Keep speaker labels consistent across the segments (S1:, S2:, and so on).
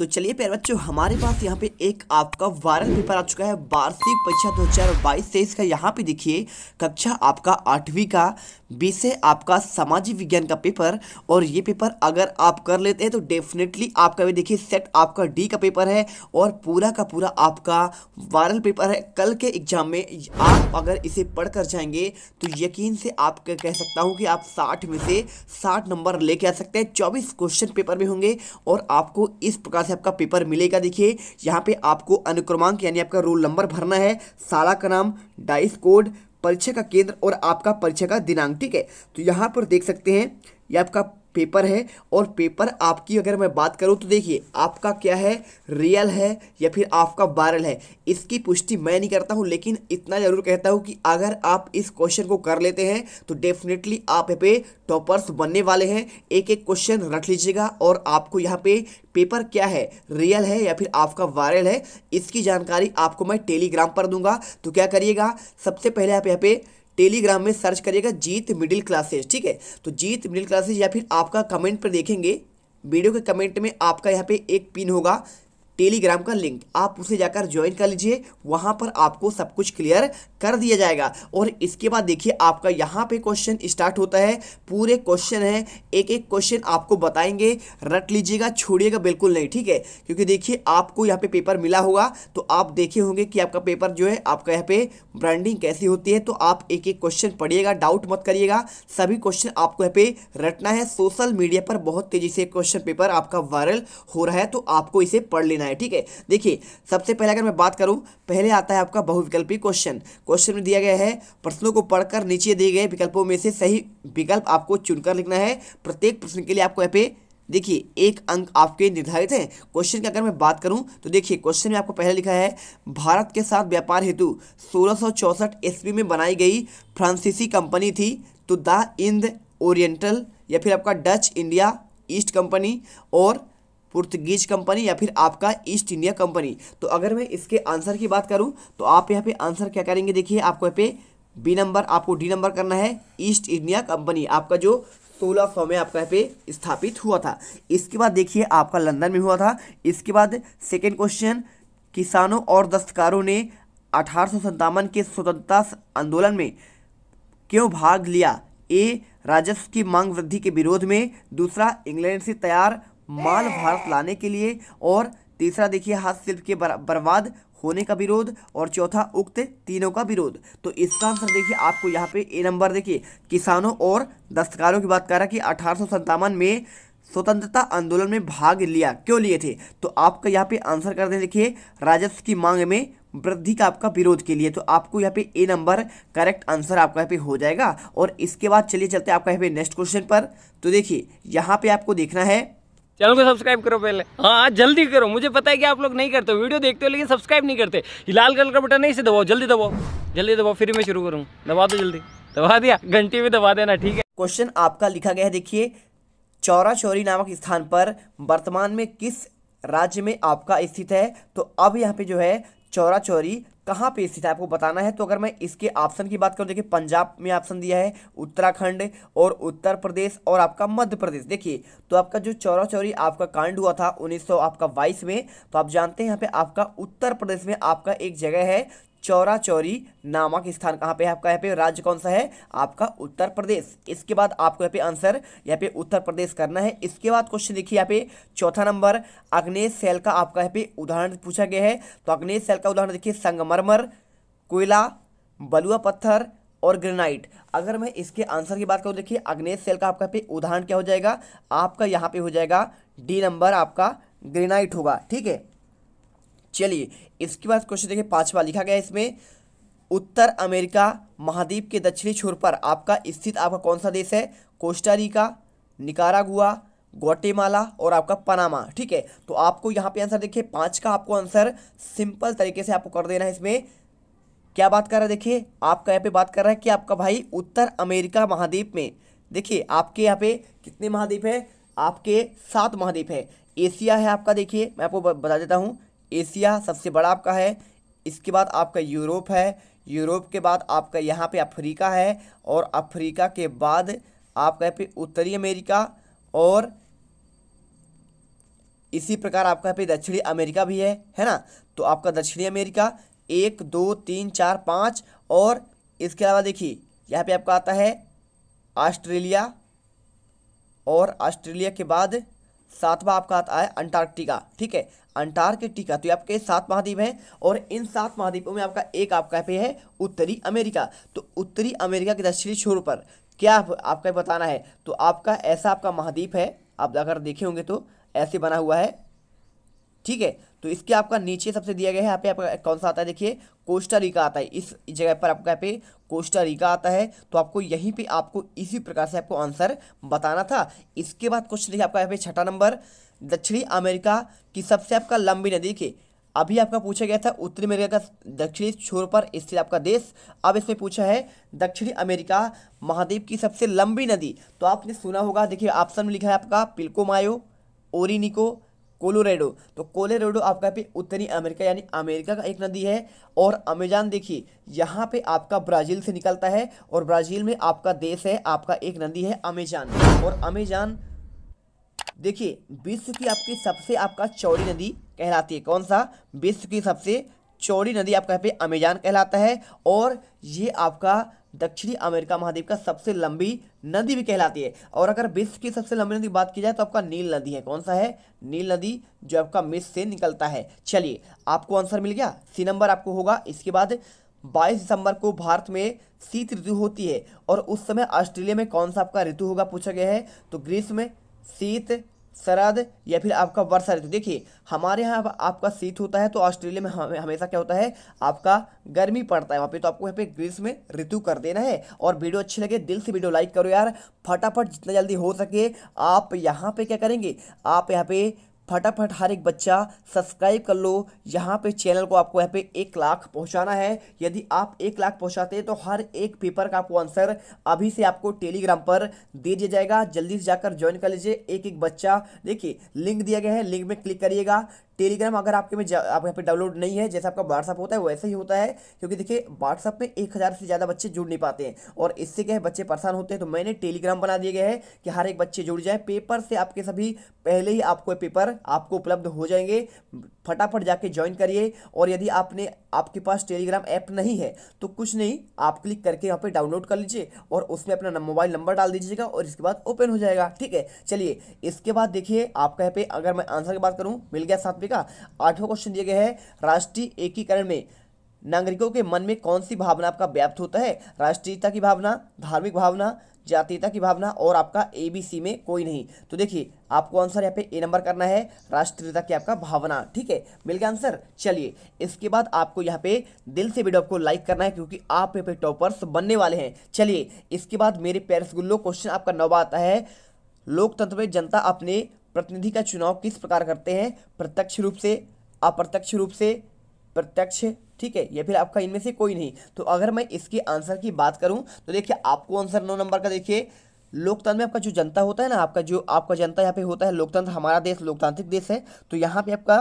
S1: तो चलिए प्यार बच्चों हमारे पास यहाँ पे एक आपका वायरल पेपर आ चुका है वार्षिक परीक्षा दो हज़ार बाईस से इसका यहाँ पे देखिए कक्षा आपका आठवीं का विषय आपका सामाजिक विज्ञान का पेपर और ये पेपर अगर आप कर लेते हैं तो डेफिनेटली आपका भी देखिए सेट आपका डी का पेपर है और पूरा का पूरा आपका वायरल पेपर है कल के एग्जाम में आप अगर इसे पढ़ कर जाएंगे तो यकीन से आप कह सकता हूँ कि आप साठ में से साठ नंबर लेके आ सकते हैं चौबीस क्वेश्चन पेपर में होंगे और आपको इस प्रकार से आपका पेपर मिलेगा देखिए यहाँ पे आपको अनुक्रमांक यानी आपका रोल नंबर भरना है साला का नाम डाइस कोड परीक्षा का केंद्र और आपका परीक्षा का दिनांक ठीक है तो यहाँ पर देख सकते हैं ये आपका पेपर है और पेपर आपकी अगर मैं बात करूं तो देखिए आपका क्या है रियल है या फिर आपका वायरल है इसकी पुष्टि मैं नहीं करता हूं लेकिन इतना ज़रूर कहता हूं कि अगर आप इस क्वेश्चन को कर लेते हैं तो डेफिनेटली आप यहाँ पे टॉपर्स बनने वाले हैं एक एक क्वेश्चन रख लीजिएगा और आपको यहाँ पे पेपर क्या है रियल है या फिर आपका वायरल है इसकी जानकारी आपको मैं टेलीग्राम पर दूंगा तो क्या करिएगा सबसे पहले आप यहाँ पे टेलीग्राम में सर्च करिएगा जीत मिडिल क्लासेज ठीक है तो जीत मिडिल क्लासेज या फिर आपका कमेंट पर देखेंगे वीडियो के कमेंट में आपका यहाँ पे एक पिन होगा टेलीग्राम का लिंक आप उसे जाकर ज्वाइन कर लीजिए वहाँ पर आपको सब कुछ क्लियर कर दिया जाएगा और इसके बाद देखिए आपका यहाँ पे क्वेश्चन स्टार्ट होता है पूरे क्वेश्चन है एक एक क्वेश्चन आपको बताएंगे रट लीजिएगा छोड़िएगा बिल्कुल नहीं ठीक है क्योंकि देखिए आपको यहाँ पे पेपर मिला होगा तो आप देखे होंगे कि आपका पेपर जो है आपका यहाँ पे ब्रांडिंग कैसी होती है तो आप एक एक क्वेश्चन पढ़िएगा डाउट मत करिएगा सभी क्वेश्चन आपको यहाँ पे रटना है सोशल मीडिया पर बहुत तेजी से क्वेश्चन पेपर आपका वायरल हो रहा है तो आपको इसे पढ़ लेना है है ठीक है देखिए सबसे पहले अगर मैं बात करूँ पहले आता है आपका बहुविकल्पी क्वेश्चन क्वेश्चन में दिया गया है प्रश्नों को पढ़कर नीचे दिए गए विकल्पों में से सही विकल्प आपको चुनकर लिखना है प्रत्येक प्रश्न के लिए आपको यहाँ पे देखिए एक अंक आपके निर्धारित हैं क्वेश्चन की अगर मैं बात करूं तो देखिए क्वेश्चन में आपको पहले लिखा है भारत के साथ व्यापार हेतु सोलह ईस्वी में बनाई गई फ्रांसीसी कंपनी थी तो द इंद ओरिएंटल या फिर आपका डच इंडिया ईस्ट कंपनी और पुर्तगीज कंपनी या फिर आपका ईस्ट इंडिया कंपनी तो अगर मैं इसके आंसर की बात करूं तो आप यहाँ पे आंसर क्या करेंगे देखिए आपको यहाँ पे बी नंबर आपको डी नंबर करना है ईस्ट इंडिया कंपनी आपका जो सोलह सौ में आपका यहाँ पे स्थापित हुआ था इसके बाद देखिए आपका लंदन में हुआ था इसके बाद सेकेंड क्वेश्चन किसानों और दस्तकारों ने अठारह के स्वतंत्रता आंदोलन में क्यों भाग लिया ए राजस्व की मांग वृद्धि के विरोध में दूसरा इंग्लैंड से तैयार माल भारत लाने के लिए और तीसरा देखिए हस्तशिल्प के बर्बाद होने का विरोध और चौथा उक्त तीनों का विरोध तो इसका आंसर देखिए आपको यहाँ पे ए नंबर देखिए किसानों और दस्तकारों की बात कर रहा कि अठारह में स्वतंत्रता आंदोलन में भाग लिया क्यों लिए थे तो आपका यहाँ पे आंसर कर दें देखिए राजस्व की मांग में वृद्धि का आपका विरोध के लिए तो आपको यहाँ पे ए नंबर करेक्ट आंसर आपका यहाँ पे हो जाएगा और इसके बाद चलिए चलते हैं आपका यहाँ पे नेक्स्ट क्वेश्चन पर तो देखिए यहाँ पे आपको देखना है चैनल को सब्सक्राइब करो पहले हाँ जल्दी करो मुझे पता है कि आप लोग नहीं करते वीडियो देखते हो लेकिन सब्सक्राइब नहीं करते लाल कलर का बटन नहीं से दबाओ जल्दी दबाओ जल्दी दबाओ फिर मैं शुरू करूँ दबा दो जल्दी दबा दिया घंटी में दबा देना ठीक है क्वेश्चन आपका लिखा गया है देखिए चौरा चौरी नामक स्थान पर वर्तमान में किस राज्य में आपका स्थित है तो अब यहाँ पे जो है चौरा चौरी कहाँ पे स्थित है आपको बताना है तो अगर मैं इसके ऑप्शन की बात करूँ देखिए पंजाब में ऑप्शन दिया है उत्तराखंड और उत्तर प्रदेश और आपका मध्य प्रदेश देखिए तो आपका जो चौरा चौरी आपका कांड हुआ था उन्नीस आपका बाईस में तो आप जानते हैं यहाँ पे आपका उत्तर प्रदेश में आपका एक जगह है चौरा चौरी नामक स्थान कहाँ पे है आपका यहाँ पे राज्य कौन सा है आपका उत्तर प्रदेश इसके बाद आपको यहाँ पे आंसर यहाँ पे उत्तर प्रदेश करना है इसके बाद क्वेश्चन देखिए यहाँ पे चौथा नंबर अग्नेश सेल का आपका यहाँ पे उदाहरण पूछा गया है तो अग्नेश सेल का उदाहरण देखिए संगमरमर कोयला बलुआ पत्थर और ग्रेनाइट अगर मैं इसके आंसर की बात करूँ देखिए अग्नेश सेल का आपका यहाँ पे उदाहरण क्या हो जाएगा आपका यहाँ पे हो जाएगा डी नंबर आपका ग्रेनाइट होगा ठीक है चलिए इसके बाद क्वेश्चन देखिए पांचवा लिखा गया इसमें उत्तर अमेरिका महाद्वीप के दक्षिणी छोर पर आपका स्थित आपका कौन सा देश है कोस्टारिका निकारागुआ गोटेमाला और आपका पनामा ठीक है तो आपको यहाँ पे आंसर देखिए पाँच का आपको आंसर सिंपल तरीके से आपको कर देना है इसमें क्या बात कर रहा है देखिए आपका यहाँ पे बात कर रहा है कि आपका भाई उत्तर अमेरिका महाद्वीप में देखिए आपके यहाँ पे कितने महाद्वीप है आपके सात महाद्वीप है एशिया है आपका देखिए मैं आपको बता देता हूँ एशिया सबसे बड़ा आपका है इसके बाद आपका यूरोप है यूरोप के बाद आपका यहाँ पे अफ्रीका है और अफ्रीका के बाद आपका यहाँ पे उत्तरी अमेरिका और इसी प्रकार आपका यहाँ पे दक्षिणी अमेरिका भी है है ना तो आपका दक्षिणी अमेरिका एक दो तीन चार पाँच और इसके अलावा देखिए यहाँ पे आपका आता है ऑस्ट्रेलिया और ऑस्ट्रेलिया के बाद सातवां आपका आता है अंटार्कटिका ठीक है अंटार्कटिका तो ये आपके सात महाद्वीप हैं और इन सात महाद्वीपों में आपका एक आपका पे है उत्तरी अमेरिका तो उत्तरी अमेरिका के दक्षिणी छोर पर क्या आप, आपका बताना है तो आपका ऐसा आपका महाद्वीप है आप अगर देखे होंगे तो ऐसे बना हुआ है ठीक है तो इसके आपका नीचे सबसे दिया गया है यहाँ पे आपका कौन सा आता है देखिए कोस्टा रिका आता है इस जगह पर आपका यहाँ पे कोस्टा रिका आता है तो आपको यहीं पे आपको इसी प्रकार से आपको आंसर बताना था इसके बाद क्वेश्चन देखिए आपका यहाँ पे छठा नंबर दक्षिणी अमेरिका की सबसे आपका लंबी नदी के अभी आपका पूछा गया था उत्तरी अमेरिका का दक्षिणी छोर पर स्थित आपका देश अब इसमें पूछा है दक्षिणी अमेरिका महाद्वीप की सबसे लंबी नदी तो आपने सुना होगा देखिए ऑप्शन में लिखा है आपका पिल्कोमायो ओरिनिको कोलोरेडो तो कोलोरेडो आपका भी उत्तरी अमेरिका यानी अमेरिका का एक नदी है और अमेजान देखिए यहाँ पे आपका ब्राज़ील से निकलता है और ब्राज़ील में आपका देश है आपका एक नदी है अमेजान और अमेजान देखिए विश्व की आपकी सबसे आपका चौड़ी नदी कहलाती है कौन सा विश्व की सबसे चौड़ी नदी आपका यहाँ पे अमेजान कहलाता है और ये आपका दक्षिणी अमेरिका महाद्वीप का सबसे लंबी नदी भी कहलाती है और अगर विश्व की सबसे लंबी नदी बात की जाए तो आपका नील नदी है कौन सा है नील नदी जो आपका मिस से निकलता है चलिए आपको आंसर मिल गया सी नंबर आपको होगा इसके बाद 22 दिसंबर को भारत में शीत ऋतु होती है और उस समय ऑस्ट्रेलिया में कौन सा आपका ऋतु होगा पूछा गया है तो ग्रीष्म शीत शरद या फिर आपका वर्षा ऋतु देखिए हमारे यहाँ आपका शीत होता है तो ऑस्ट्रेलिया में हमेशा क्या होता है आपका गर्मी पड़ता है वहाँ पे तो आपको यहाँ पे ग्रीष्म ऋतु कर देना है और वीडियो अच्छी लगे दिल से वीडियो लाइक करो यार फटाफट जितना जल्दी हो सके आप यहाँ पे क्या करेंगे आप यहाँ पे फटाफट हर एक बच्चा सब्सक्राइब कर लो यहाँ पे चैनल को आपको यहाँ पे एक लाख पहुँचाना है यदि आप एक लाख पहुँचाते हैं तो हर एक पेपर का आपको आंसर अभी से आपको टेलीग्राम पर दे दिया जाएगा जल्दी से जाकर ज्वाइन कर लीजिए एक एक बच्चा देखिए लिंक दिया गया है लिंक में क्लिक करिएगा टेलीग्राम अगर आपके में आप यहाँ पे डाउनलोड नहीं है जैसे आपका व्हाट्सअप होता है वैसे ही होता है क्योंकि देखिए व्हाट्सअप में एक हज़ार से ज़्यादा बच्चे जुड़ नहीं पाते हैं और इससे क्या है बच्चे परेशान होते हैं तो मैंने टेलीग्राम बना दिया गया है कि हर एक बच्चे जुड़ जाए पेपर से आपके सभी पहले ही आपको पेपर आपको उपलब्ध हो जाएंगे फटाफट जाके ज्वाइन करिए और यदि आपने आपके पास टेलीग्राम ऐप नहीं है तो कुछ नहीं आप क्लिक करके यहाँ पे डाउनलोड कर लीजिए और उसमें अपना मोबाइल नंबर डाल दीजिएगा और इसके बाद ओपन हो जाएगा ठीक है चलिए इसके बाद देखिए आपका यहाँ पे अगर मैं आंसर की बात करूँ मिल गया सातवें का आठवां क्वेश्चन दिया गया है राष्ट्रीय एकीकरण में नागरिकों के मन में कौन सी भावना आपका व्याप्त होता है राष्ट्रीयता की भावना धार्मिक भावना जातीयता की भावना और आपका ए बी सी में कोई नहीं तो देखिए आपको आंसर यहाँ पे ए नंबर करना है राष्ट्रीयता की आपका भावना ठीक है मिल गया आंसर चलिए इसके बाद आपको यहाँ पे दिल से वीडियो आपको लाइक करना है क्योंकि आप यहाँ पे टॉपर्स बनने वाले हैं चलिए इसके बाद मेरे पेरस गुल्लो क्वेश्चन आपका नौबा आता है लोकतंत्र में जनता अपने प्रतिनिधि का चुनाव किस प्रकार करते हैं प्रत्यक्ष रूप से अप्रत्यक्ष रूप से प्रत्यक्ष ठीक है या फिर आपका इनमें से कोई नहीं तो अगर मैं इसके आंसर की बात करूँ तो देखिए आपको आंसर नौ नंबर का देखिए लोकतंत्र में आपका जो जनता होता है ना आपका जो आपका जनता यहाँ पे होता है लोकतंत्र हमारा देश लोकतांत्रिक देश है तो यहाँ पे आपका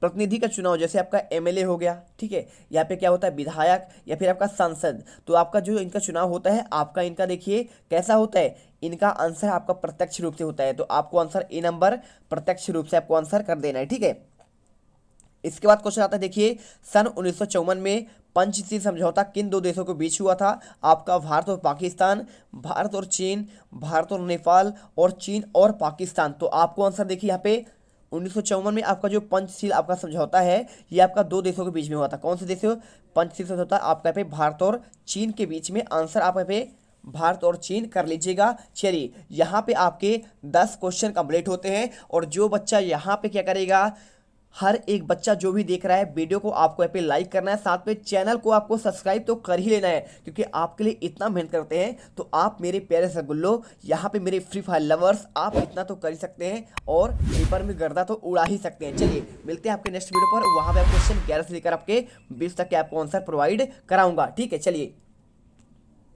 S1: प्रतिनिधि का चुनाव जैसे आपका एमएलए हो गया ठीक है यहाँ पे क्या होता है विधायक या फिर आपका सांसद तो आपका जो इनका चुनाव होता है आपका इनका देखिए कैसा होता है इनका आंसर आपका प्रत्यक्ष रूप से होता है तो आपको आंसर ए नंबर प्रत्यक्ष रूप से आपको आंसर कर देना है ठीक है इसके बाद क्वेश्चन आता है देखिए सन उन्नीस में पंचशील समझौता किन दो देशों के बीच हुआ था आपका भारत और पाकिस्तान भारत और चीन भारत और नेपाल और चीन और पाकिस्तान तो आपको आंसर देखिए यहाँ पे उन्नीस में आपका जो पंचशील आपका समझौता है ये आपका दो देशों के बीच में हुआ था कौन से देश पंचशील समझौता आपका यहाँ पे भारत और चीन के बीच में आंसर आप यहाँ पे भारत और चीन कर लीजिएगा चलिए यहाँ पे आपके दस क्वेश्चन कंप्लीट होते हैं और जो बच्चा यहाँ पे क्या करेगा हर एक बच्चा जो भी देख रहा है वीडियो को आपको यहाँ पे लाइक करना है साथ में चैनल को आपको सब्सक्राइब तो कर ही लेना है क्योंकि आपके लिए इतना मेहनत करते हैं तो आप मेरे प्यारे गुल्लो यहाँ पे मेरे फ्री फायर लवर्स आप इतना तो कर ही सकते हैं और पेपर में गर्दा तो उड़ा ही सकते हैं चलिए मिलते हैं आपके नेक्स्ट वीडियो पर वहाँ पर क्वेश्चन ग्यारह से लेकर आपके बीस तक के आपको आंसर प्रोवाइड कराऊंगा ठीक है चलिए